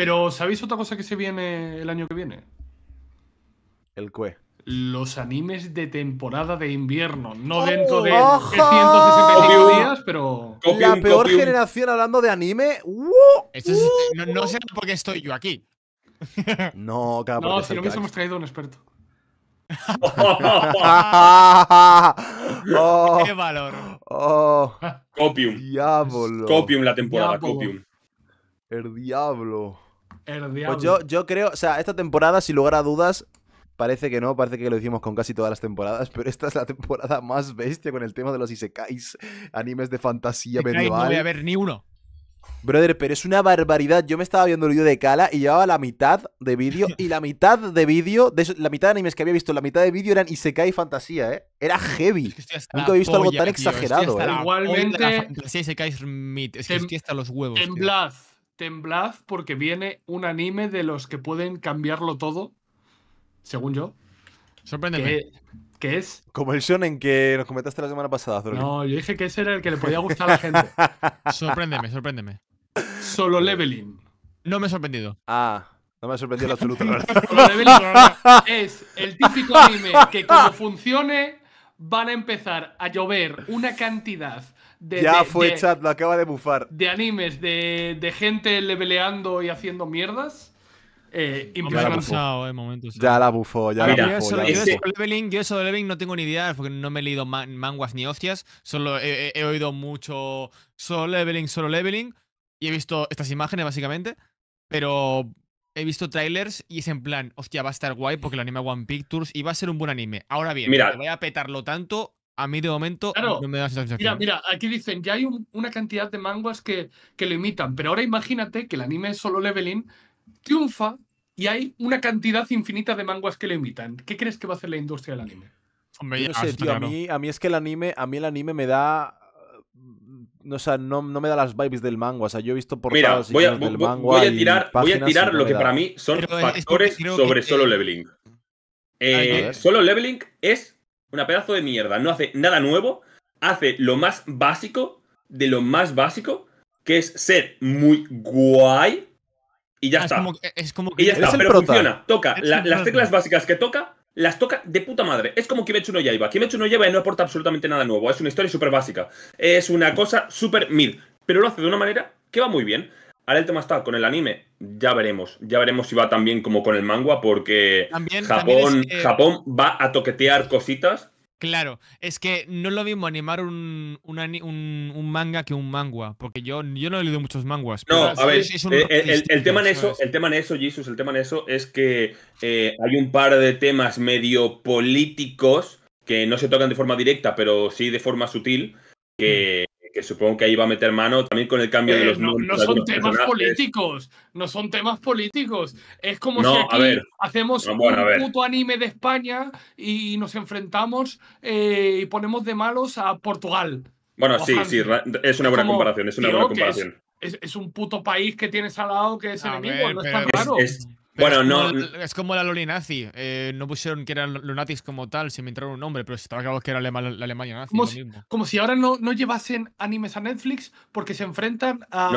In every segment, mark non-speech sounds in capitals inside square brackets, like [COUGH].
Pero ¿sabéis otra cosa que se viene el año que viene? ¿El qué? Los animes de temporada de invierno, no ¡Oh! dentro de 165 días, pero... La peor generación hablando de anime. no, sé por qué estoy yo aquí. [LAUGHS] No, cabrón. No, si no hubiésemos traído un experto. [LAUGHS] Oh. ¡Qué valor! Oh. Copium. Diablo. Copium la temporada, Copium. El diablo. Pues yo, yo creo, o sea, esta temporada, sin lugar a dudas, Parece que no, parece que lo hicimos con casi todas las temporadas, [LAUGHS] pero esta es la temporada más bestia con el tema de los isekais, animes de fantasía medieval. No voy a ver ni uno. Brother, pero es una barbaridad. Yo me estaba viendo el vídeo de Kala y llevaba la mitad de vídeo y la mitad de vídeo, de la mitad de animes que había visto, la mitad de vídeo eran isekai fantasía, ¿eh? Era heavy. Nunca había visto algo tan exagerado. ¿eh? Igualmente, la isekai es, es que estoy hasta los huevos. En temblad porque viene un anime de los que pueden cambiarlo todo, según yo. Sorpréndeme. ¿Qué es. Como el shonen que nos comentaste la semana pasada, No, yo dije que ese era el que le podía gustar a la gente. [LAUGHS] sorpréndeme, sorpréndeme. Solo leveling. No me he sorprendido. Ah. No me ha sorprendido en absoluto, Solo leveling es el típico anime que como funcione van a empezar a llover una cantidad ya fue chat, lo acaba de bufar. De animes, de, gente leveleando y haciendo mierdas. Eh, ya la bufó, ya la bufó. yo, de eso de leveling no tengo ni idea porque no me he leído manguas ni hostias. Solo he, oído mucho solo leveling, solo leveling. Y he visto estas imágenes básicamente. Pero he visto trailers y es en plan, hostia, va a estar guay porque el anime One Pictures y va a ser un buen anime. Ahora bien, mira, voy a petarlo tanto a mí de momento no me da sensación. Mira, mira, aquí dicen, ya hay una cantidad de manguas que, que lo imitan, pero ahora imagínate que el anime Solo Leveling triunfa y hay una cantidad infinita de manguas que lo imitan. ¿Qué crees que va a hacer la industria del anime? a, mí, es que el anime, a mí el anime me da no, o sea, no, me da las vibes del manga. O sea, yo he visto por Mira, voy a, del voy a tirar, lo que para mí son factores sobre solo leveling. Eh, solo leveling es una pedazo de mierda. No hace nada nuevo. Hace lo más básico de lo más básico, que es ser muy guay. Y ya ah, está. Eh, es como, y ya está, pero funciona. Toca las teclas básicas que toca, las toca de puta madre. Es como Kimetsu no Yaiba. Kimetsu no y no aporta absolutamente nada nuevo. Es una historia súper básica. Es una cosa súper mid. Pero lo hace de una manera que va muy bien. Ahora el tema está con el anime, ya veremos. Ya veremos si va tan bien como con el manga, porque Japón, Japón va a toquetear cositas. Claro, es que no es lo mismo animar un, manga que un manga, porque yo, yo no he leído muchos manguas. No, a ver, eh, el, tema en eso, el tema en eso, Jesus, el tema en eso es que eh, hay un par de temas medio políticos que no se tocan de forma directa, pero sí de forma sutil, que, mm que supongo que ahí va a meter mano también con el cambio de eh, los no, son temas políticos, no son temas políticos. Es como si aquí a ver. hacemos un puto anime de España y nos enfrentamos eh, y ponemos de malos a Portugal. Bueno, sí, sí, es una buena comparación, es una buena comparación. Es, es, un puto país que tienes al lado que es enemigo, no es tan raro bueno, es no. es como la Lolinazi. Eh, no pusieron que eran Lunatis como tal, se me entraron un nombre, pero se estaba que era la Alemania nazi. Como, si, ahora no, no, llevasen animes a Netflix porque se enfrentan a,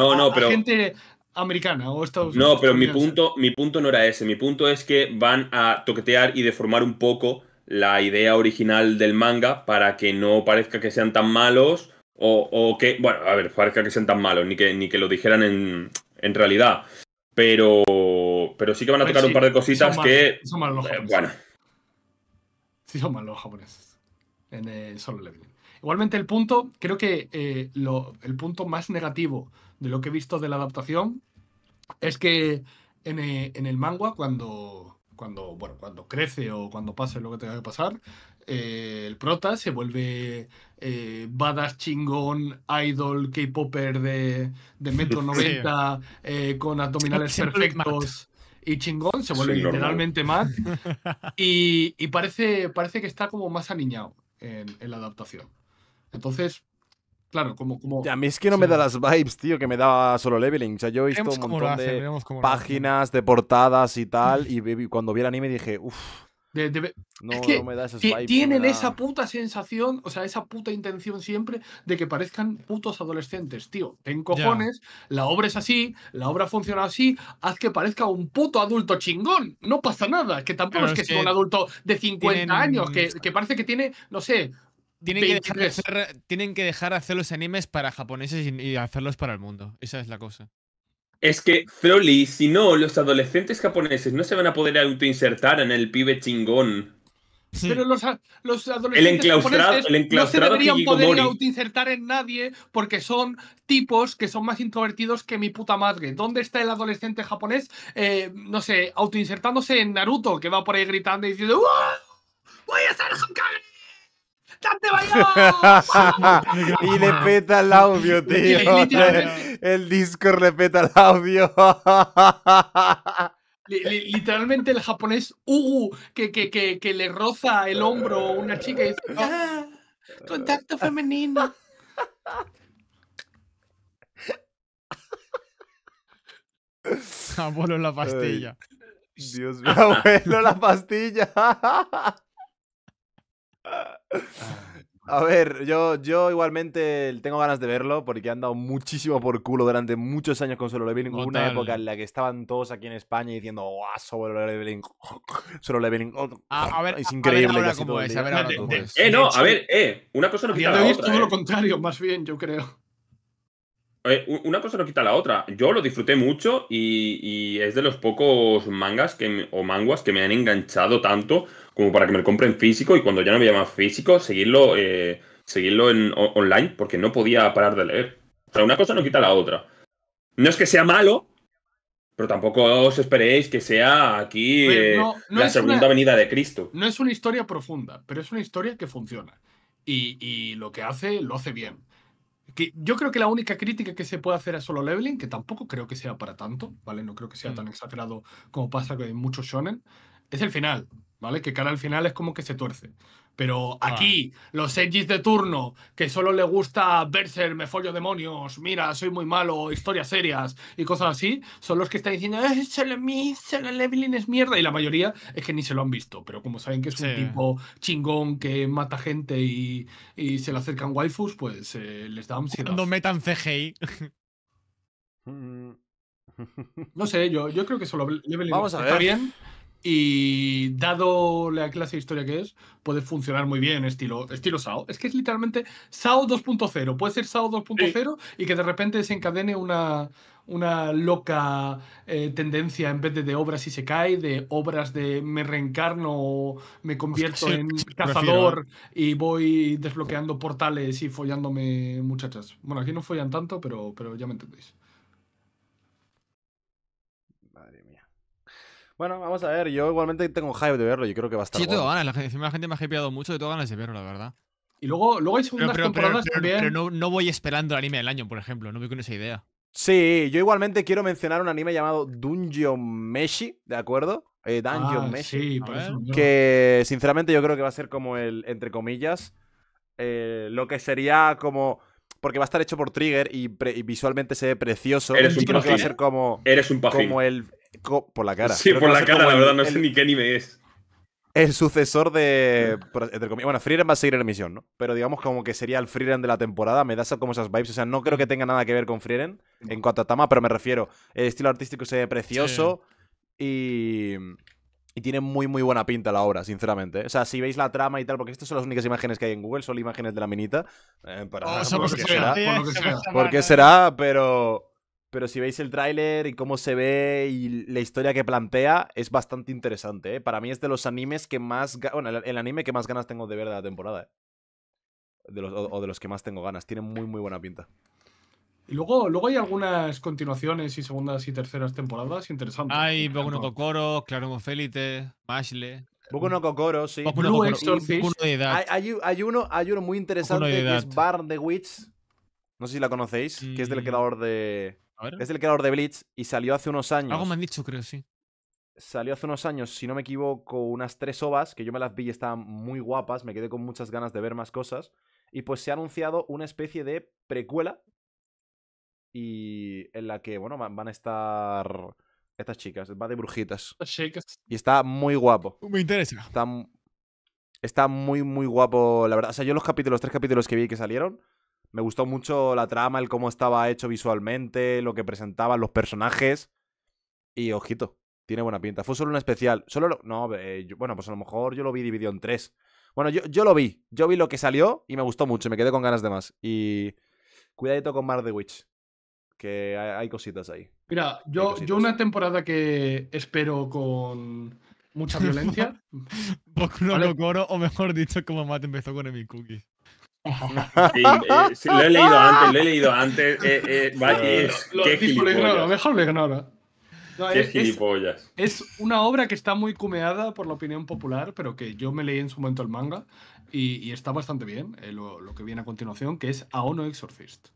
gente americana o Estados No, pero mi punto, mi punto no era ese. Mi punto es que van a toquetear y deformar un poco la idea original del manga para que no parezca que sean tan malos o, que, bueno, a ver, parezca que sean tan malos, ni que, ni que lo dijeran en, en realidad. Pero pero sí que van a, tocar un par de cositas que. son malos los eh, japoneses. Bueno. Sí, son malos los japoneses. En el solo leveling. Igualmente, el punto, creo que eh, el punto más negativo de lo que he visto de la adaptación es que eh, en, el manga, cuando, cuando, bueno, cuando crece o cuando pase lo que tenga que pasar, el prota se vuelve badass chingón, idol, K-popper de, metro 90, [LAUGHS] con abdominales perfectos y chingón, se vuelve literalmente mal. [LAUGHS] Y, parece, parece que está como más aniñado en, la adaptación. Entonces, Claro, como, como. A mí es que no me da las vibes, tío, que me daba solo leveling. O sea, yo he visto un montón de páginas, de portadas y tal. [LAUGHS] y, y, cuando vi el anime dije, uff, no, me Tienen esa puta sensación, o sea, esa puta intención siempre de que parezcan putos adolescentes, tío. Ten cojones, la obra es así, la obra funciona así, haz que parezca un puto adulto chingón. No pasa nada, que tampoco es que sea un adulto de 50 años, que, parece que tiene, no sé, tienen que, dejar hacer, tienen que, dejar hacer, los animes para japoneses y, hacerlos para el mundo. Esa es la cosa. Es que, Froli, si no, los adolescentes japoneses no se van a poder autoinsertar en el pibe chingón. Pero los, adolescentes japoneses no se deberían poder autoinsertar en nadie porque son tipos que son más introvertidos que mi puta madre. ¿Dónde está el adolescente japonés, eh, no sé, autoinsertándose en Naruto, que va por ahí gritando y diciendo ¡Voy a ser Hokage! [LAUGHS] y le peta el audio, tío. el, Discord le peta el audio. [LAUGHS] literalmente el japonés Ugu que, que, que, le roza el hombro a una chica y dice, contacto femenino. Abuelo la pastilla. Dios mío, abuelo la pastilla. [LAUGHS] Ah, a ver, yo, yo igualmente tengo ganas de verlo porque han dado muchísimo por culo durante muchos años con Solo Leveling. una época en la que estaban todos aquí en España diciendo Solo Leveling! [LAUGHS] Ah, a, ver, es increíble. eh, no, a ver, eh. Una cosa no quita la todo lo eh. contrario, más bien, yo creo. Eh, una cosa no quita la otra. Yo lo disfruté mucho y, es de los pocos mangas que, o manguas que me han enganchado tanto como para que me lo compren físico y cuando ya no me llaman físico, seguirlo, eh, seguirlo en, online porque no podía parar de leer. O sea, una cosa no quita la otra. No es que sea malo, pero tampoco os esperéis que sea aquí eh, la segunda venida de Cristo. No es una historia profunda, pero es una historia que funciona. y lo que hace, lo hace bien yo creo que la única crítica que se puede hacer a solo leveling, que tampoco creo que sea para tanto, ¿vale? No creo que sea mm. tan exagerado como pasa con muchos shonen, es el final, ¿vale? Que cara al final es como que se tuerce. Pero ah. aquí, los edgys de turno, que solo le gusta Berser, me follo demonios, mira, soy muy malo, historias serias y cosas así, son los que están diciendo, eh, el leveling es mierda. Y la mayoría es que ni se lo han visto, pero como saben que es un tipo chingón que mata gente y, se le acercan waifus, pues eh, les da ansiedad. Cuando metan CGI. Mm. No sé, yo, yo creo que solo [LAUGHS] leveling Vamos a está bien. Y dado la clase de historia que es, puede funcionar muy bien estilo, estilo SAO. Es que es literalmente SAO 2.0. Puede ser SAO 2.0 y que de repente desencadene una, una loca eh, tendencia en vez de, obras y se cae, de obras de me reencarno o me convierto en cazador ¿eh? y voy desbloqueando portales y follándome muchachas. Bueno, aquí no follan tanto, pero, pero ya me entendéis. Bueno, vamos a ver. Yo igualmente tengo hype de verlo. Yo creo que va a estar. Sí, tengo ganas. La gente, encima la gente me ha hypeado mucho. Yo tengo ganas de verlo, la verdad. Y luego, luego hay segundas pero, pero, temporadas también. Pero no, voy esperando el anime del año, por ejemplo. No voy con esa idea. Sí, yo igualmente quiero mencionar un anime llamado Dungeon Meshi, ¿de acuerdo? Eh, Dungeon ah, Meshi. Sí, que sinceramente yo creo que va a ser como el, entre comillas, eh, lo que sería como porque va a estar hecho por Trigger y, visualmente se ve precioso. Eres un creo que va a ser como, Eres un pajín. Como el, por la cara. Sí, por la cara, la verdad, no sé ni qué anime es. El sucesor de. Mm. bueno, frieren va a seguir en emisión, ¿no? Pero digamos como que sería el frieren de la temporada. Me da como esas vibes. O sea, no creo que mm. tenga nada que ver con frieren en cuanto a Tama, pero me refiero. El estilo artístico se ve precioso y. Y tiene muy, muy buena pinta la obra, sinceramente. ¿eh? O sea, si veis la trama y tal, porque estas son las únicas imágenes que hay en Google, son imágenes de la minita. para, por, será, por, lo será, será, pero. Pero si veis el tráiler y cómo se ve y la historia que plantea, es bastante interesante. ¿eh? Para mí es de los animes que más... Bueno, el anime que más ganas tengo de ver de la temporada. ¿eh? De los, o, de los que más tengo ganas. Tiene muy, muy buena pinta. Y luego, luego hay algunas continuaciones y segundas y terceras temporadas interesantes. Hay Boku no Kokoro, Claro Félite, Mashle. Boku no Kokoro, sí. hay, uno, hay uno muy interesante que es Bar the Witch. No sé si la conocéis, que es del mm. creador de, es el creador de Blitz y salió hace unos años. Algo me han dicho, creo, sí. Salió hace unos años, si no me equivoco, unas tres ovas, que yo me las vi y estaban muy guapas, me quedé con muchas ganas de ver más cosas. Y pues se ha anunciado una especie de precuela. Y en la que, bueno, van a estar estas chicas, va de brujitas. Y está muy guapo. Uh, me interesa. Está, está muy, muy guapo, la verdad. O sea, yo los capítulos, los tres capítulos que vi que salieron, me gustó mucho la trama, el cómo estaba hecho visualmente, lo que presentaban los personajes. Y ojito, tiene buena pinta. Fue solo un especial. Solo No, eh, bueno, pues a lo mejor yo lo vi dividido en tres. Bueno, yo, yo, lo vi. Yo vi lo que salió y me gustó mucho. Me quedé con ganas de más. Y cuidadito con Mar the Witch. Que hay, cositas ahí. Mira, yo, yo una temporada que espero con mucha violencia. [LAUGHS] no lo Kokoro, o mejor dicho, como Matt empezó con Emi Cookie. Eh, lo he leído antes, lo he leído antes. Eh, es, qué mejor qué es, gilipollas. Es, una obra que está muy cumeada por la opinión popular, pero que yo me leí en su momento el manga y, está bastante bien eh, lo, que viene a continuación, que es Aono Exorcist.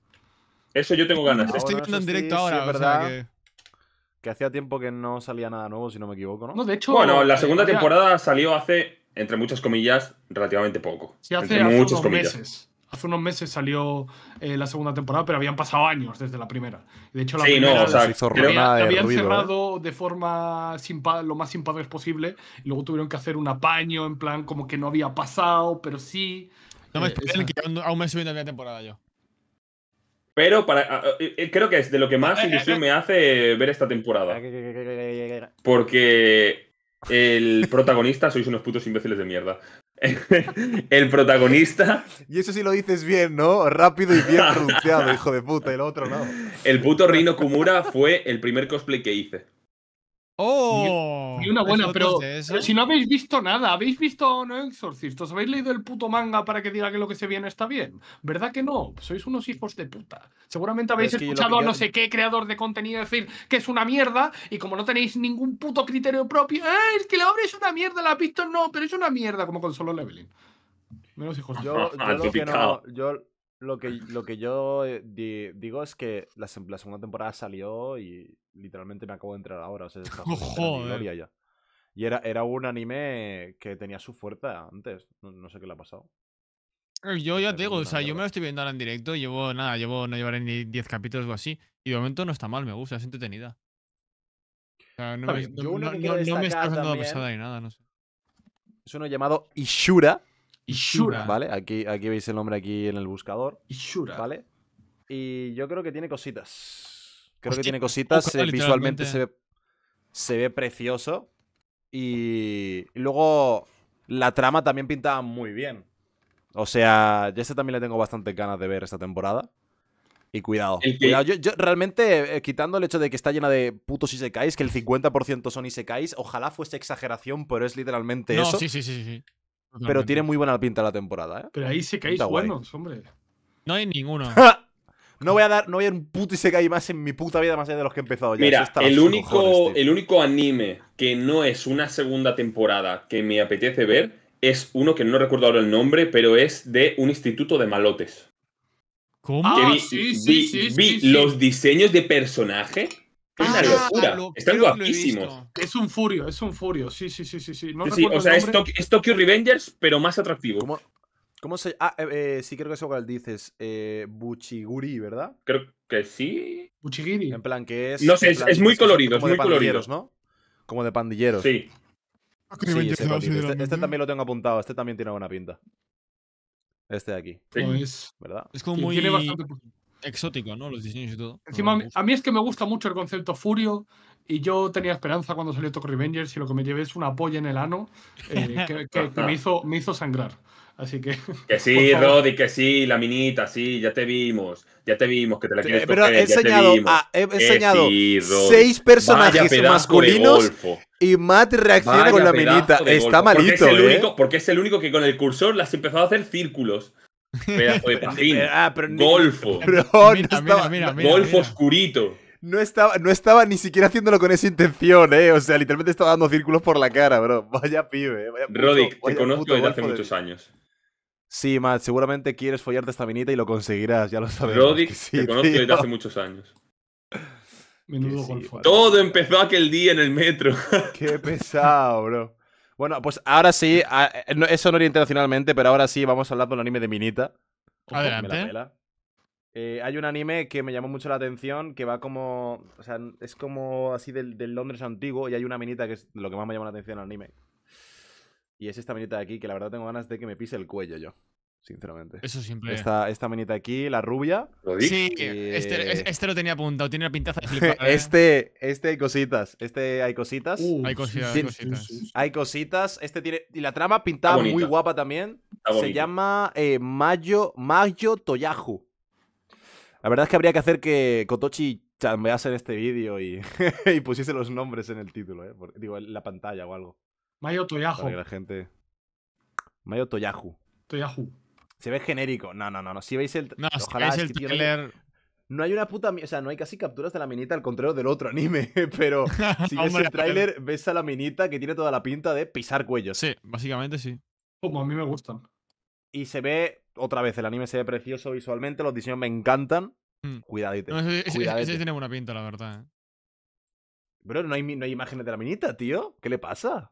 Eso yo tengo ganas. estoy viendo en directo ahora, la ¿verdad? que hacía tiempo que no salía nada nuevo, si no me equivoco, ¿no? de hecho, bueno, la segunda eh, temporada salió hace entre muchas comillas, relativamente poco. Sí, hace, unos meses. Hace unos meses salió eh, la segunda temporada, pero habían pasado años desde la primera. De hecho, la sí, no, o sea, se hizo había, habían ¿eh? cerrado de forma sin lo más sin posible. Y luego tuvieron que hacer un apaño, en plan, como que no había pasado, pero sí. No me eh, que aún me subí la temporada yo. Pero para, creo que es de lo que más ilusión me hace ver esta temporada. Porque el protagonista, sois unos putos imbéciles de mierda. [LAUGHS] el protagonista. Y eso sí lo dices bien, ¿no? Rápido y bien [LAUGHS] pronunciado, hijo de puta, El otro no. El puto Rino Kumura fue el primer cosplay que hice. Oh, y, una buena, pero, si no habéis visto nada, habéis visto No Exorcist, habéis leído el puto manga para que diga que lo que se viene está bien. ¿Verdad que no? Sois unos hijos de puta. Seguramente habéis escuchado a no sé qué creador de contenido decir que es una mierda y como no tenéis ningún puto criterio propio, ¡eh! Es que la obra es una mierda, la has visto, no, pero es una mierda, como con solo leveling. Menos hijos yo, yo, yo, lo que, lo que yo eh, digo es que la, segunda temporada salió y literalmente me acabo de entrar ahora. O sea, está [LAUGHS] ya. Y era, era un anime que tenía su fuerza antes. No, sé qué le ha pasado. Eh, yo pues ya te digo, o sea, yo me lo estoy viendo ahora en directo, llevo nada, llevo, no llevaré ni 10 capítulos o así, y de momento no está mal, me gusta, es entretenida. O sea, no, me, está pasando pesada ni nada, no sé. Es uno llamado Ishura, Ishura. ¿Vale? Aquí, aquí veis el nombre aquí en el buscador. Ishura. ¿Vale? Y yo creo que tiene cositas. Creo que tiene cositas. Eh, visualmente se ve, precioso. Y, luego la trama también pintaba muy bien. O sea, yo este también le tengo bastante ganas de ver esta temporada. Y cuidado. Yo, realmente, eh, quitando el hecho de que está llena de putos isekais, que el 50% son isekais, ojalá fuese exageración, pero es literalmente no, eso. Sí, sí, sí, sí. Pero tiene muy buena pinta la temporada, ¿eh? Pero ahí se caís buenos, hombre. No hay ninguna. [LAUGHS] no voy a dar, no un puto y se cae más en mi puta vida más allá de los que he empezado ya. Mira, el único, el único anime que no es una segunda temporada que me apetece ver es uno que no recuerdo ahora el nombre, pero es de un instituto de malotes. ¿Cómo? Ah, sí, sí, sí, vi los diseños de personaje es una ah, locura. Están guapísimos. Es un furio, es un furio. Sí, sí, sí, sí. sí. o sea, es, Tokyo Revengers, pero más atractivo. ¿Cómo, se.? Ah, eh, eh, sí, creo que es que dices. Eh, buchiguri, ¿verdad? Creo que sí. buchiguri En plan, que es. No sé, es, muy colorido, es muy colorido. ¿no? Como de pandilleros. Sí. sí este, este también lo tengo apuntado. Este también tiene buena pinta. Este de aquí. ¿Verdad? Es como muy. Tiene bastante... Exótico, ¿no? Los diseños y todo. Encima, a mí es que me gusta mucho el concepto Furio y yo tenía esperanza cuando salió Tokyo Revengers y lo que me llevé es una polla en el ano eh, [LAUGHS] que, me, hizo, me hizo sangrar. Así que. Que sí, [LAUGHS] Roddy, que sí, la minita, sí, ya te vimos. Ya te vimos que te la quieres Pero he enseñado, seis personajes masculinos y Matt reacciona con la minita. Está malito. ¿eh? Porque es, el único, que con el cursor las empezado a hacer círculos. Pedazo de [LAUGHS] pues, ah, golfo. no golfo oscurito. No estaba, ni siquiera haciéndolo con esa intención, ¿eh? O sea, literalmente estaba dando círculos por la cara, bro. [LAUGHS] Vaya pibe. Eh, vaya Rodic, te conozco desde hace muchos años. Sí, Matt, seguramente quieres follarte esta minita y lo conseguirás, ya lo sabes. Rodic, te conozco desde hace muchos años. Menudo Todo empezó aquel día en el metro. [LAUGHS] Qué pesado, bro. Bueno, pues ahora sí, eh, eso no era internacionalmente, pero ahora sí vamos a hablar de un anime de Minita. Adelante. Eh, hay un anime que me llamó mucho la atención, que va como. O sea, es como así del, del, Londres antiguo, y hay una minita que es lo que más me llama la atención al anime. Y es esta minita de aquí, que la verdad tengo ganas de que me pise el cuello yo sinceramente. Eso siempre. Esta, esta manita aquí, la rubia. ¿Lo sí, este, eh, este, este, lo tenía apuntado, tiene una pintaza de [LAUGHS] ¿eh? este, este hay cositas. Este hay cositas. Uh, hay, cositas hay cositas. Este tiene. Y la trama pintada muy guapa también. Se llama eh, Mayo, Mayo Toyahu. La verdad es que habría que hacer que Kotochi chambease en este vídeo y, [LAUGHS] pusiese los nombres en el título, ¿eh? digo, en la pantalla o algo. Mayo Toyahu. la gente. Mayo Toyahu. Toyahu. Se ve genérico. No, no, no. Si veis el. ojalá el trailer... No hay una puta. O sea, no hay casi capturas de la minita al contrario del otro anime. [LAUGHS] Pero si [LAUGHS] ves el trailer, ves a la minita que tiene toda la pinta de pisar cuellos. Sí, básicamente sí. Como a mí me gustan. Y se ve, otra vez, el anime se ve precioso visualmente, los diseños me encantan. Mm. Cuidadito. ese, tiene buena pinta, la verdad. Eh. Bro, no hay, no hay imágenes de la minita, tío. ¿Qué le pasa?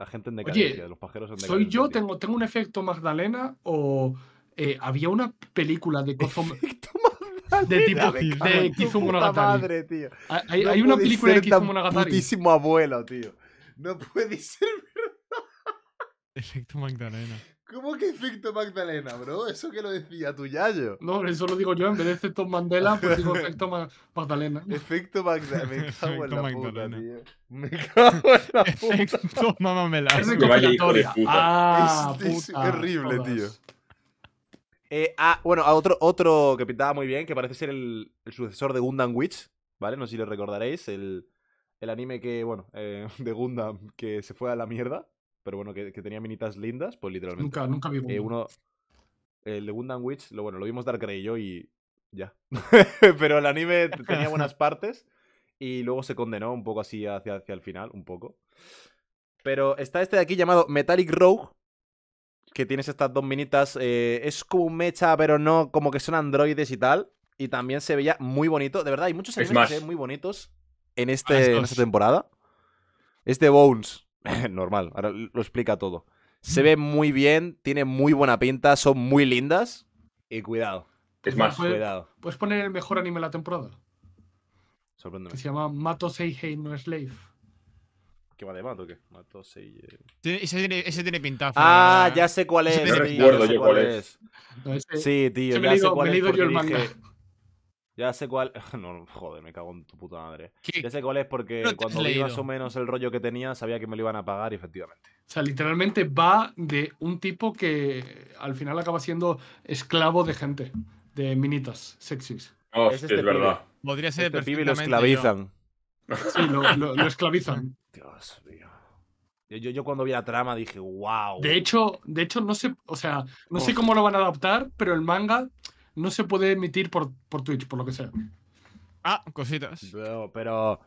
La gente en decadencia, Oye, los pajeros en decadencia. ¿Soy yo? ¿Tengo, tengo un efecto Magdalena? ¿O eh, había una película de [LAUGHS] Magdalena. de tipo de Kizumonogatari. Madre, tío. Hay, una película de Kizumonogatari. Putísimo abuelo, tío. No puede ser [LAUGHS] verdad. Efecto Magdalena. ¿Cómo que efecto Magdalena, bro? Eso que lo decía tu Yayo. No, eso lo digo yo, en vez de efecto Mandela, pues digo efecto Magdalena. Efecto Magdalena, me cago en la Magdalena. Me cago en la puta. Efecto mamamela. Es recopilatoria. Ah, es, terrible, tío. Eh, ah, bueno, a ah, otro, otro que pintaba muy bien, que parece ser el, sucesor de Gundam Witch, ¿vale? No sé si lo recordaréis, el, el anime que, bueno, eh, [LAUGHS] de Gundam que se fue a la mierda pero bueno, que, tenía minitas lindas, pues literalmente. Nunca, nunca vi eh, uno. El de Gundam Witch, lo, bueno, lo vimos dar Grey y yo y ya. [LAUGHS] pero el anime tenía buenas [LAUGHS] partes y luego se condenó un poco así hacia, hacia el final, un poco. Pero está este de aquí llamado Metallic Rogue, que tienes estas dos minitas. Eh, es como un mecha, pero no, como que son androides y tal. Y también se veía muy bonito. De verdad, hay muchos animes que se ven muy bonitos en, este, ah, en esta temporada. Este Bones. [LAUGHS] normal, ahora lo explica todo. Se ve muy bien, tiene muy buena pinta, son muy lindas y cuidado. Es más, ¿Puedes, ¿Puedes poner el mejor anime de la temporada? Sorpréndeme. se llama Mato Seihei no Slave. ¿Qué va de Mato? ¿Qué? Mato Seihei. Ese tiene, ese tiene pintazo. Ah, ya sé cuál es. No recuerdo cuál es. Sí, tío, ya me sé cuál es. Yo ya sé cuál. [LAUGHS] No, joder, me cago en tu puta madre. Ya sé cuál es porque cuando vi más o menos el rollo que tenía, sabía que me lo iban a pagar, efectivamente. O sea, literalmente va de un tipo que al final acaba siendo esclavo de gente, de minitas sexys. es, es este verdad. Podría ser este pibe lo esclavizan. Sí, lo, esclavizan. [LAUGHS] Dios mío. Yo, cuando vi la trama dije, wow. De hecho, de hecho no sé, o sea, no sé cómo lo van a adaptar, pero el manga no se puede emitir por, por Twitch, por lo que sea. Ah, cositas. Pero,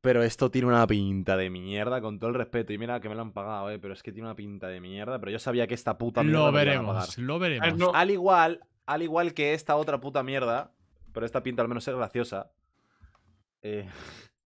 pero, esto tiene una pinta de mierda, con todo el respeto. Y mira que me lo han pagado, eh, pero es que tiene una pinta de mierda. Pero yo sabía que esta puta mierda. Lo veremos, lo ah, veremos. Al, igual, al igual que esta otra puta mierda, pero esta pinta al menos es graciosa. Eh.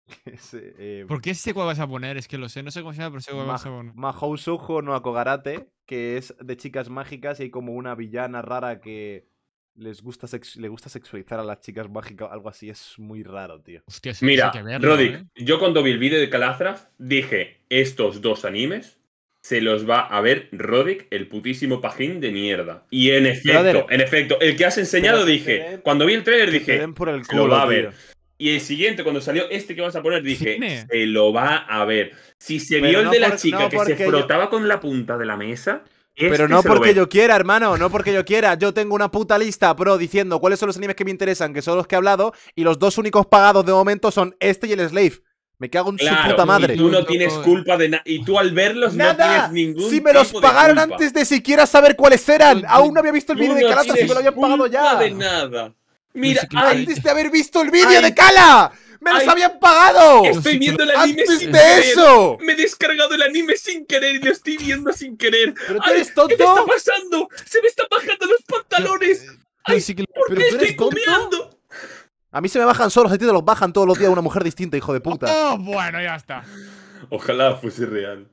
[LAUGHS] Ese, eh, ¿Por qué ese cuál vas a poner? Es que lo sé, no sé cómo se llama, pero sé cuál vas a poner. Mahou Suho no Akogarate, que es de chicas mágicas y hay como una villana rara que, les gusta, le gusta sexualizar a las chicas mágicas algo así, es muy raro, tío. Hostia, Mira, que ¿eh? yo cuando vi el vídeo de Calazras dije, estos dos animes se los va a ver Rodic, el putísimo pajín de mierda. Y en efecto, en efecto, el que has enseñado dije, cuando vi el trailer dije, lo va a ver. Y el siguiente, cuando salió este que vas a poner, dije, se lo va a ver. Si se vio el de la chica que se frotaba con la punta de la mesa, pero no porque yo quiera, hermano, no porque yo quiera. Yo tengo una puta lista, bro, diciendo cuáles son los animes que me interesan, que son los que he hablado, y los dos únicos pagados de momento son este y el Slave. Me cago en su puta madre. tú no tienes culpa de nada. Y tú al verlos nada. no tienes ningún. Si me los pagaron antes de siquiera saber cuáles eran. Aún no había visto el vídeo de Cala. si me lo habían pagado ya. de nada. Mira, antes de haber visto el vídeo de Cala. ¡Me los habían pagado! Estoy viendo el anime sin eso! Me he descargado el anime sin querer y lo estoy viendo sin querer. ¿Pero eres tonto? ¿Qué está pasando? ¡Se me están bajando los pantalones! Eh, Ay, que... ¿Por qué estoy comiendo? A mí se me bajan solos, a los bajan todos los días una mujer distinta, hijo de puta. Oh, bueno, ya está. Ojalá fuese real.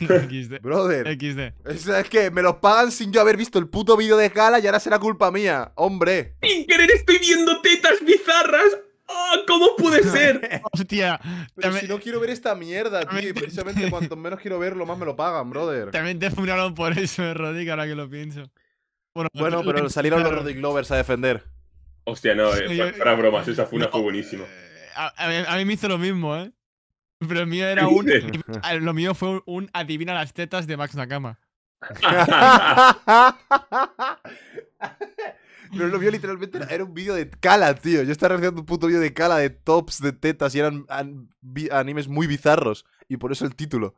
XD. [LAUGHS] Brother. XD. Es, es, que me los pagan sin yo haber visto el puto vídeo de Gala y ahora será culpa mía. Hombre. Sin querer estoy viendo tetas bizarras. ¡Ah! ¿Cómo puede [LAUGHS] ser? Hostia. si no quiero ver esta mierda, tío. precisamente [LAUGHS] cuanto menos quiero verlo, más me lo pagan, brother. También te fumaron por eso, eh, Roddy, ahora que lo pienso. Bueno, pero salieron los Roddy Glovers a defender. Hostia, no, eh, para, bromas, esa fue fue buenísima. Eh, a, mí, me hizo lo mismo, ¿eh? Pero el mío era un. lo mío fue un adivina las tetas de Max Nakama. [LAUGHS] Pero lo vio literalmente, era un vídeo de Cala, tío. Yo estaba realizando un puto vídeo de Cala de tops, de tetas, y eran animes muy bizarros. Y por eso el título.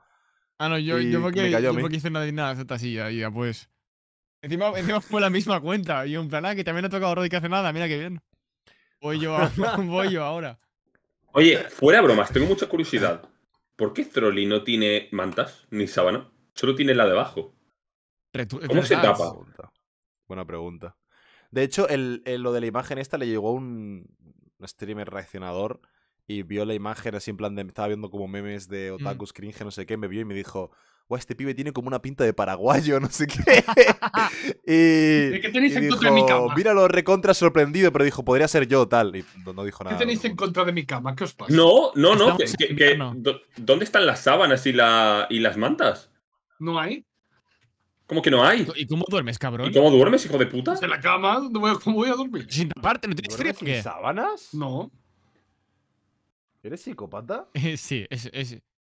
Ah, no, yo, yo porque, yo porque hice nada de así, ya, pues. Encima, encima, fue la misma cuenta. Y un en plan, ah, que también ha tocado Roddy que hace nada, mira qué bien. Voy yo, [LAUGHS] voy yo ahora. Oye, fuera bromas, tengo mucha curiosidad. ¿Por qué Trolli no tiene mantas ni sábana? Solo tiene la de abajo. ¿Cómo se tapa? Buena pregunta. De hecho, el, lo de la imagen esta le llegó un, streamer reaccionador y vio la imagen así en plan de... Estaba viendo como memes de mm. otakus no sé qué, me vio y me dijo... Guau, este pibe tiene como una pinta de paraguayo, [LAUGHS] no sé qué. [LAUGHS] y, qué tenéis en dijo, contra de mi cama? Míralo recontra sorprendido, pero dijo, podría ser yo, tal. Y no, dijo nada. ¿Qué tenéis en contra de mi cama? ¿Qué os pasa? No, no, no. ¿Dónde están las sábanas y, la, y las mantas? No hay. ¿Cómo que no hay? ¿Y cómo duermes, cabrón? ¿Y cómo duermes, hijo de puta? En la cama, ¿cómo voy a dormir? Sin taparte, ¿no tienes frío? sábanas? No. ¿Eres psicópata? [LAUGHS] Eh, sí, es,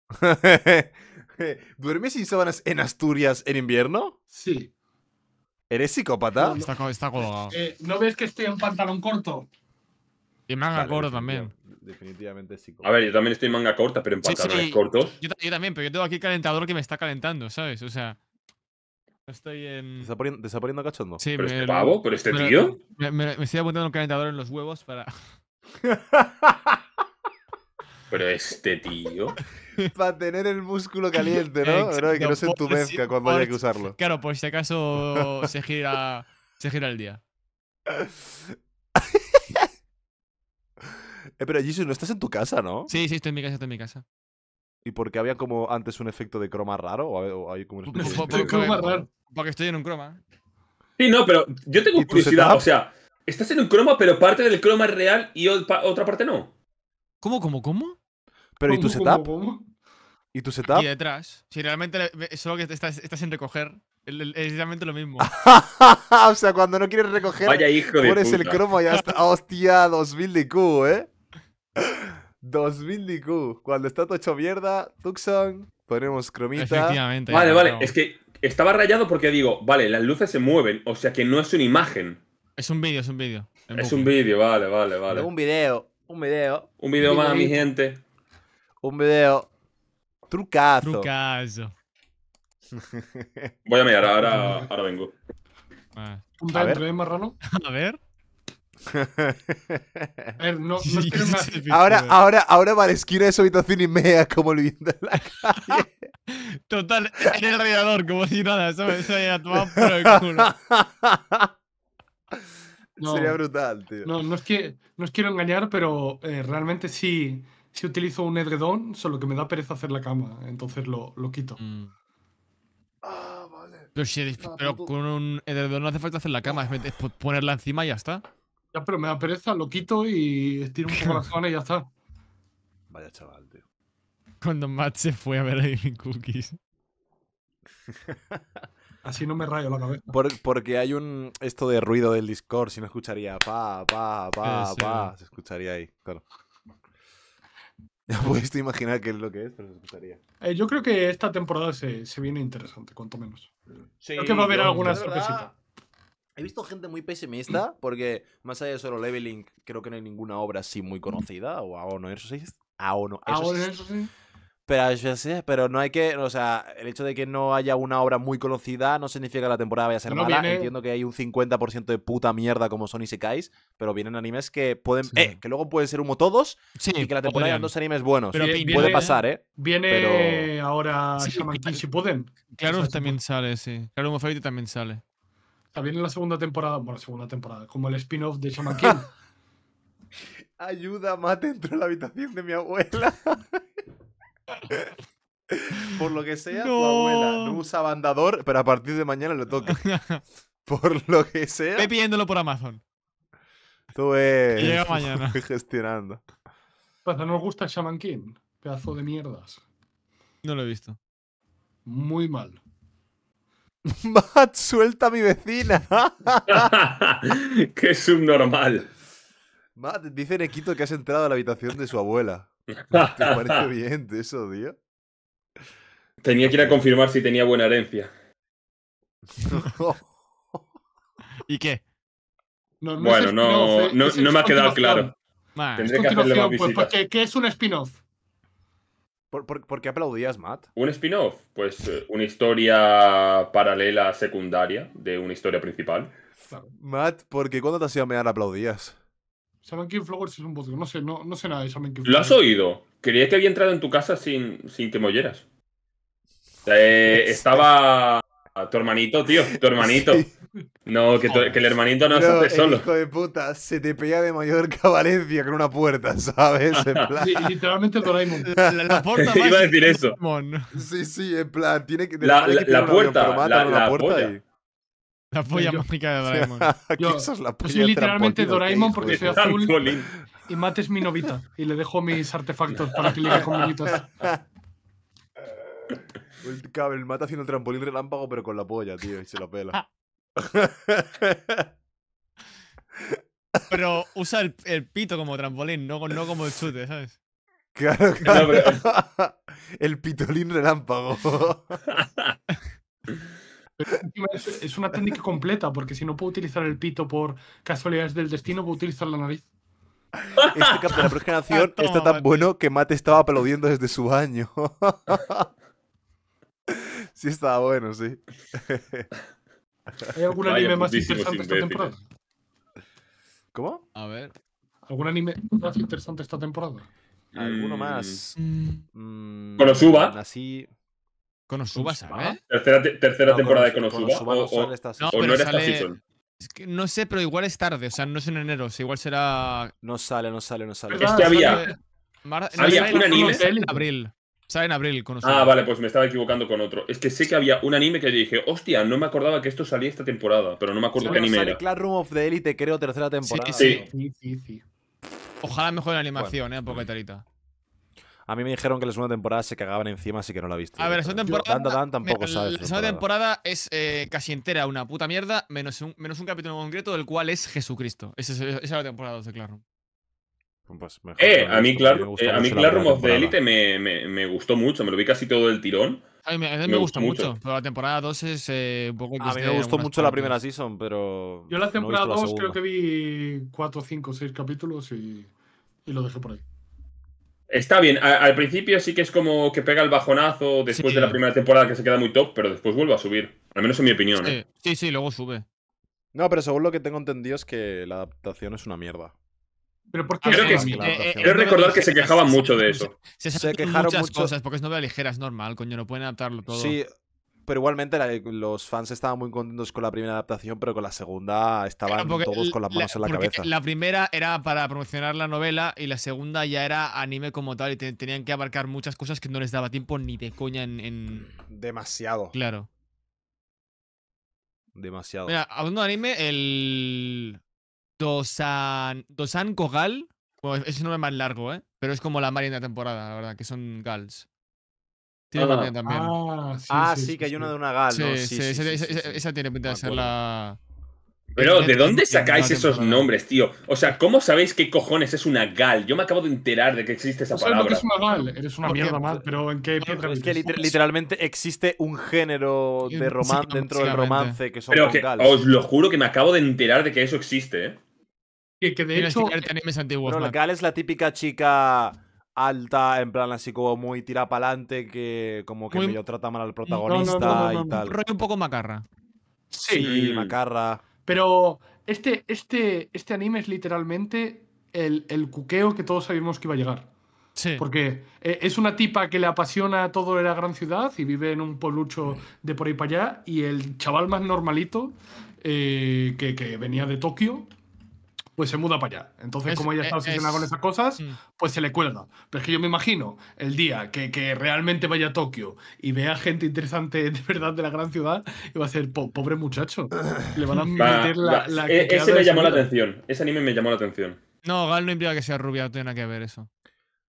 [LAUGHS] ¿Duermes sin sábanas en Asturias en invierno? Sí. ¿Eres psicópata? Está, está colgado. Eh, ¿No ves que estoy en pantalón corto? Y manga corta también. Definitivamente psicópata. A ver, yo también estoy en manga corta, pero en pantalones cortos. Yo, también, pero yo tengo aquí calentador que me está calentando, ¿sabes? O sea. Estoy en. ¿Desapariendo, cachondo? Sí, ¿Pero es este pavo? ¿Pero este tío? Me, estoy apuntando un calentador en los huevos para. [LAUGHS] Pero este tío. [LAUGHS] para tener el músculo caliente, ¿no? Exacto, que no se entumezca cuando haya que usarlo. Claro, por si acaso [LAUGHS] se gira, se gira el día. eh, pero Jesus, no estás en tu casa, ¿no? Sí, sí, estoy en mi casa, estoy en mi casa y porque había como antes un efecto de croma raro o hay como un [LAUGHS] efecto de croma raro. Porque estoy en un croma. Sí, no, pero yo tengo curiosidad, o sea, estás en un croma, pero parte del croma es real y otra parte no. ¿Cómo, cómo, cómo? Pero ¿y tu setup? ¿Y tu setup? Y detrás. Si realmente solo que estás, estás en recoger, es exactamente lo mismo. [LAUGHS] o sea, cuando no quieres recoger, Vaya hijo de pones el croma y ya está. Hostia, 2000 de Q, ¿eh? 2000 de Cuando está hecho mierda, Tucson, ponemos cromita. Vale, vale, es que estaba rayado porque digo, vale, las luces se mueven, o sea que no es una imagen. Es un vídeo, es un vídeo. Es un vídeo, vale, vale, vale. Un video, un vídeo. Un vídeo más, mi gente. Un video. Trucazo. Trucazo. Voy a mirar, ahora, [LAUGHS] ahora vengo. Ah. ¿Un A ver. Eh, [LAUGHS] A ver, no, es que ahora, ahora, ahora va a la esquina de su habitación y mea como lo viendo en la calle. [LAUGHS] Total, en el radiador, como si nada, ¿sabes? el culo. [LAUGHS] Sería brutal, tío. No, no, es que, os quiero engañar, pero eh, realmente sí, sí, utilizo un edredón, solo que me da pereza hacer la cama, entonces lo, lo quito. Mm. Ah, vale. Pero, ah, con un edredón no hace falta hacer la cama, es, es ponerla encima y ya está. Ya, pero me da pereza, lo quito y estiro un poco la zona [LAUGHS] y ya está. Vaya chaval, tío. Cuando Matt se fue a ver a Cookies. [LAUGHS] Así no me rayo la cabeza. porque hay un. Esto de ruido del Discord, si no escucharía pa, pa, pa, pa. Se escucharía ahí, claro. Ya [LAUGHS] puedes imaginar qué es lo que es, pero se escucharía. Eh, yo creo que esta temporada se, se viene interesante, cuanto menos. Sí, creo que va a haber alguna sorpresita. He visto gente muy pesimista [CLEARS THROAT] porque más allá de solo leveling, creo que no hay ninguna obra así muy conocida. O Aono no Aono Pero, eso sé, pero no hay que. O sea, el hecho de que no haya una obra muy conocida no significa que la temporada vaya a ser mala. Entiendo que hay un 50% de puta mierda como son Isekais, pero vienen animes que pueden. Eh, que luego pueden ser humo todos y que la temporada haya dos animes buenos. Pero puede pasar, ¿eh? Viene ahora sí, Shaman pueden? Claro, también sale, sí. Claro, Fate también sale. También en la segunda temporada, bueno, segunda temporada, como el spin-off de Shaman King. [LAUGHS] Ayuda, mate, entro en la habitación de mi abuela. [LAUGHS] Por lo que sea, tu abuela no usa bandador, pero a partir de mañana lo toca. [LAUGHS] Por lo que sea. Estoy pidiéndolo por Amazon. Tú ves. Llega mañana. gestionando. Pasa, pues no nos gusta Shaman King. Pedazo de mierdas. No lo he visto. Muy mal. [LAUGHS] Matt, suelta a mi vecina. [LAUGHS] Qué subnormal. Matt, dice Nequito que has entrado a la habitación de su abuela. [LAUGHS] ¿Te parece bien eso, tío? Tenía que ir a confirmar si tenía buena herencia. ¿Y qué? No, bueno, no, no, me ha quedado claro. Ah, Tendré ¿Qué pues, pues es un spin-off? ¿Por, qué aplaudías, Matt? Un spin-off, pues eh, una historia paralela secundaria de una historia principal. Matt, ¿por qué cuando te hacía mear aplaudías? Shaman King Flowers es un No sé, nada de Shaman King Flowers. ¿Lo has oído? Creía que había entrado en tu casa sin, sin que me [LAUGHS] eh, estaba tu hermanito, tío, tu hermanito. [LAUGHS] No, que, el hermanito no se hace el solo. hijo de puta se te pega de Mallorca a Valencia con una puerta, [LAUGHS] ¿sabes? sí, literalmente Doraemon. [LAUGHS] La, puerta Iba a decir eso. Sí, sí, en plan, tiene que... La, puerta, la, puerta polla. Y... La polla mágica de Doraemon. yo, soy literalmente Doraemon porque soy azul y mates es mi novita y le dejo mis artefactos para que le le con mi el, mate mata haciendo el trampolín relámpago, pero con la polla, tío, y se la pela. [LAUGHS] pero usa el, pito como trampolín, no, no como el chute, ¿sabes? Claro, [LAUGHS] claro. el pitolín relámpago. Es una técnica completa, porque si no puedo utilizar el pito por casualidades del destino, puedo utilizar la nariz. Este cap de la próxima [LAUGHS] ah, está tan bueno que Mate estaba aplaudiendo desde su baño sí estaba bueno, sí. ¿Hay algún anime más interesante esta temporada? ¿Cómo? A ver. ¿Algún anime más interesante esta temporada? ¿Alguno mm. más? Mm, mm Konosuba. Así. Konosuba, ¿sabes? Tercera, tercera temporada de Konosuba. o, no, no, no esta season. Es que no sé, pero igual es tarde, o sea, no es en enero, igual será. No sale, no sale, no sale. Es que ah, había. había un anime. En abril. Sale en abril con Ah, vale, pues me estaba equivocando con otro. Es que sé que había un anime que dije, hostia, no me acordaba que esto salía esta temporada, pero no me acuerdo qué anime era. Classroom of the Elite, creo, tercera temporada. Sí, sí, sí. sí Ojalá mejor la animación, eh. un poco tarita. A mí me dijeron que la segunda temporada se cagaban encima, así que no la he visto. A ver, la segunda temporada. tampoco sabes, la segunda temporada es eh, casi entera una puta mierda, menos un, menos un capítulo concreto, del cual es Jesucristo. Esa es, la temporada 2 de Classroom. Eh, a mí, claro, eh, a mí de Elite me, gustó mucho, me lo vi casi todo el tirón. A mí me, gusta gustó, mucho, pero la temporada 2 es eh, un poco A mí me gustó mucho la primera season, pero. Yo la temporada 2 creo que vi 4, 5, 6 capítulos y, lo dejé por ahí. Está bien, al principio sí que es como que pega el bajonazo después de la primera temporada que se queda muy top, pero después vuelve a subir. Al menos en mi opinión. sí, sí, luego sube. No, pero según lo que tengo entendido es que la adaptación es una mierda. Pero ¿por qué? Eh, eh, recordar que se quejaban mucho de eso. Se, quejaron muchas cosas porque es novela ligera, es normal, coño, no pueden adaptarlo todo. Sí, pero igualmente los fans estaban muy contentos con la primera adaptación, pero con la segunda estaban todos con las manos en la cabeza. La primera era para promocionar la novela y la segunda ya era anime como tal y tenían que abarcar muchas cosas que no les daba tiempo ni de coña en... en... Demasiado. Claro. Demasiado. Mira, hablando de anime, el... Dosan, Dosan Kogal. Bueno, es un nombre más largo, ¿eh? Pero es como la Marina de temporada, la verdad, que son Gals. Tiene ah, también. Ah, ah sí, que hay una de una Gal. Esa, tiene pinta de ser la. Pero, ¿de dónde sacáis esos nombres, tío? O sea, ¿cómo sabéis qué cojones es una gal? Yo me acabo de enterar de que existe esa palabra. eres una mierda mal, pero ¿en qué Es que literalmente existe un género de romance dentro del romance que son pero Os lo juro que me acabo de enterar de que eso existe, ¿eh? Que, de animes antiguos, la Gal es la típica chica alta, en plan así como muy tira para adelante que como que medio trata mal al protagonista y tal. Un un poco macarra. Sí, macarra. Pero este, este, este anime es literalmente el, cuqueo que todos sabíamos que iba a llegar. Sí. Porque eh, es una tipa que le apasiona todo de la gran ciudad y vive en un polucho de por ahí para allá. Y el chaval más normalito, eh, que, que venía de Tokio, pues se muda para allá. Entonces, como ella está e-, obsesionada con esas cosas, mm. pues se le cuelga. Pero es que yo me imagino el día que, realmente vaya a Tokio y vea gente interesante de verdad de la gran ciudad, iba a ser, pobre muchacho, le van a meter la, e-, Ese me llamó la atención, ese anime me llamó la atención. No, Gal no implica que sea rubia, no tiene que ver eso.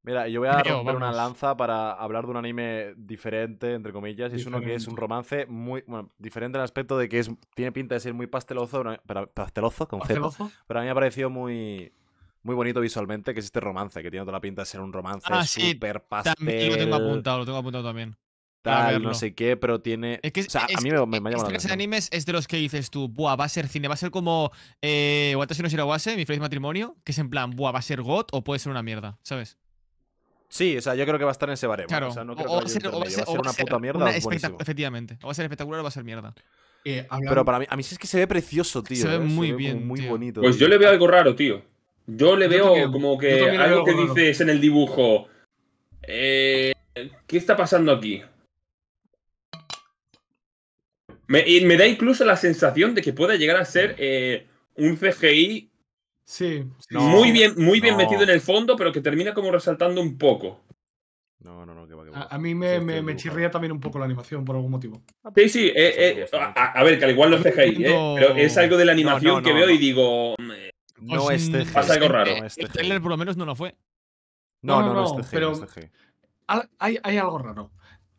Mira, yo voy a romper una lanza para hablar de un anime diferente, entre comillas, es uno que es un romance muy, bueno, diferente en el aspecto de que es, tiene pinta de ser muy pasteloso, pero, pasteloso. con pero a mí me ha parecido muy, muy bonito visualmente que es este romance, que tiene toda la pinta de ser un romance ah, súper sí, También, lo tengo apuntado, lo tengo apuntado también. Tal, no sé qué, pero tiene. Es que, o sea, a mí me, me, me llamado. este la de animes es de los que dices tú, buah, va a ser cine, va a ser como eh, Watashi no mi feliz matrimonio, que es en plan, buah, va a ser God o puede ser una mierda, ¿sabes? Sí, o sea, yo creo que va a estar en ese baremo. O, sea, no creo que va, a ser, una puta mierda. efectivamente. O va a ser espectacular o va a ser mierda. Eh, Pero para mí, a mí sí es que se ve precioso, tío. ¿eh? Se ve muy bien. Muy bonito. Pues yo le veo algo raro, tío. Yo le veo como que algo que dices en el dibujo. Eh, ¿Qué está pasando aquí? Me, me, da incluso la sensación de que pueda llegar a ser un CGI Sí. muy bien, muy bien metido en el fondo, pero que termina como resaltando un poco. A, mí me, chirría también un poco la animación por algún motivo. Sí, sí, eh, eh, a, ver, que al igual lo dejáis, eh, pero es algo de la animación que veo y digo. No pues es este Pasa algo este raro. Este por lo menos no lo fue. No, no, no, pero hay, algo raro.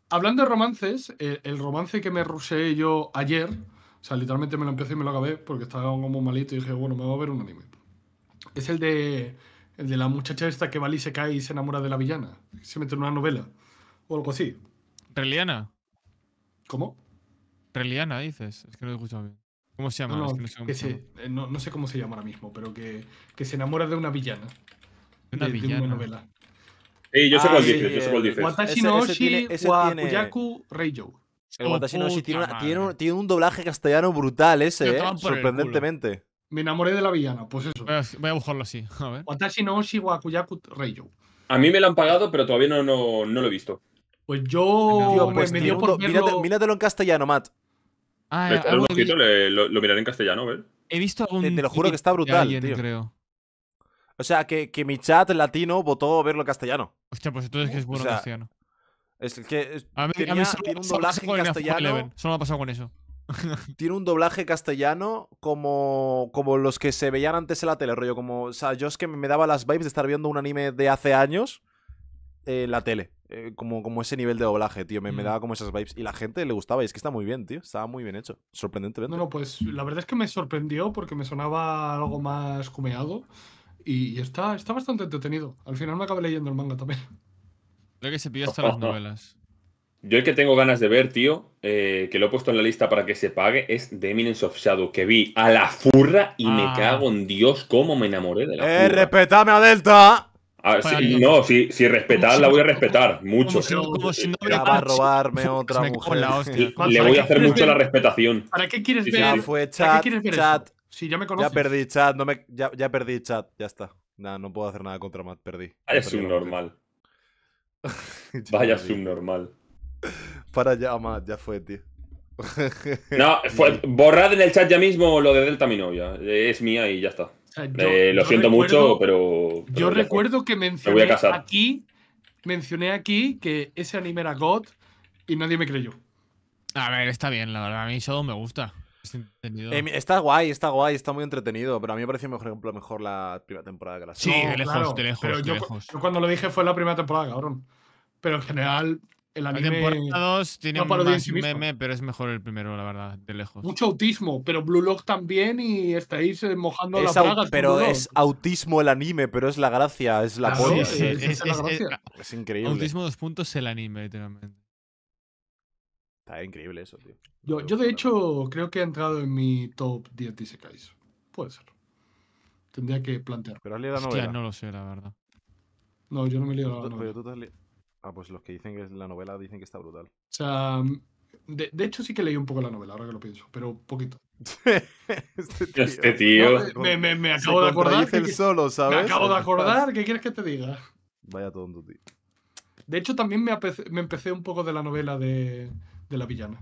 Hablando de romances, el romance que me rusé yo ayer, o sea, literalmente me lo empecé y me lo acabé porque estaba un como malito y dije, bueno, me voy a ver un anime. Es el de, el de la muchacha esta que Bali se cae y se enamora de la villana. Se mete en una novela o algo así. ¿Reliana? ¿Cómo? Reliana, dices. Es que no lo he escuchado bien. ¿Cómo se llama? No, sé no, sé cómo se llama ahora mismo, pero que, que se enamora de una villana. ¿De una villana? novela. yo sé cuál ah, dices, yo sé cuál eh, Watashi no Oshi El Watashi no tiene, un, doblaje castellano brutal ese, eh, sorprendentemente. Me enamoré de la villana, pues eso. Voy a, buscarlo así. A ver. Watashi no Oshi Wakuyaku A mí me lo han pagado, pero todavía no, no, lo he visto. Pues yo pues dio por míratelo, en castellano, Matt. Ah, algo lo, miraré en castellano, ¿ves? He visto algún. Te, lo juro que está brutal. tío. creo. O sea, que, que, mi chat latino votó verlo en castellano. Hostia, pues entonces que es bueno castellano. Es que. a mí, tiene un doblaje en castellano. Solo me ha pasado con eso. [LAUGHS] tiene un doblaje castellano como, como los que se veían antes en la tele, rollo. Como, o sea, yo es que me daba las vibes de estar viendo un anime de hace años eh, en la tele. Eh, como, como ese nivel de doblaje, tío. Me, mm. daba como esas vibes. Y la gente le gustaba. Y es que está muy bien, tío. Estaba muy bien hecho. Sorprendentemente. No, pues la verdad es que me sorprendió porque me sonaba algo más cumeado. Y, está, está bastante entretenido. Al final me acabé leyendo el manga también. Creo que se pilla hasta [LAUGHS] las novelas. Yo el que tengo ganas de ver, tío, eh, que lo he puesto en la lista para que se pague, es The Eminence of Shadow, que vi a la furra y me ah. cago en Dios cómo me enamoré de la eh, furra. ¡Eh, respetame a Delta! Ah, no, si, respetad, respetar, la voy a respetar mucho. Como si no va a robarme [LAUGHS] otra mujer. Le voy a hacer mucho la respetación. ¿Para qué quieres ver? Ya fue chat, chat. ya me Ya perdí chat, ya, perdí chat, ya está. no puedo hacer nada contra Matt, perdí. Vaya subnormal. [LAUGHS] Vaya subnormal. Para ya, más, ya fue, tío. [LAUGHS] No, [LAUGHS] borrad en el chat ya mismo lo de Delta mi novia. Es mía y ya está. Eh, lo siento mucho, pero. yo recuerdo que mencioné aquí. Mencioné aquí que ese anime era God y nadie me creyó. A ver, está bien, la verdad. A mí Shadow me gusta. Eh, está guay, está guay, está muy entretenido, pero a mí me pareció mejor ejemplo mejor la primera temporada que la Sí, de lejos, de lejos. yo, cuando lo dije fue la primera temporada, cabrón. Pero en general, el anime. La temporada tiene más meme, pero es mejor el primero, la verdad, de lejos. Mucho autismo, pero Blue Lock también y estáis eh, mojando la plaga. Pero es autismo el anime, pero es la gracia, es la claro, es, increíble. Autismo dos puntos el anime, literalmente. Está increíble eso, tío. Yo, yo de hecho, creo que ha entrado en mi top 10 eso. Puede ser. Tendría que plantear. Pero has leído la novela. no lo sé, la verdad. No, yo no me he leído la novela. Ah, pues los que dicen que es la novela dicen que está brutal. O sea, de, hecho sí que leí un poco la novela, ahora que lo pienso, pero poquito. [LAUGHS] este tío. Este me, acabo de acordar. solo, Me acabo de acordar, ¿qué quieres que te diga? Vaya tonto, tío. De hecho, también me, empecé un poco de la novela de, de la villana.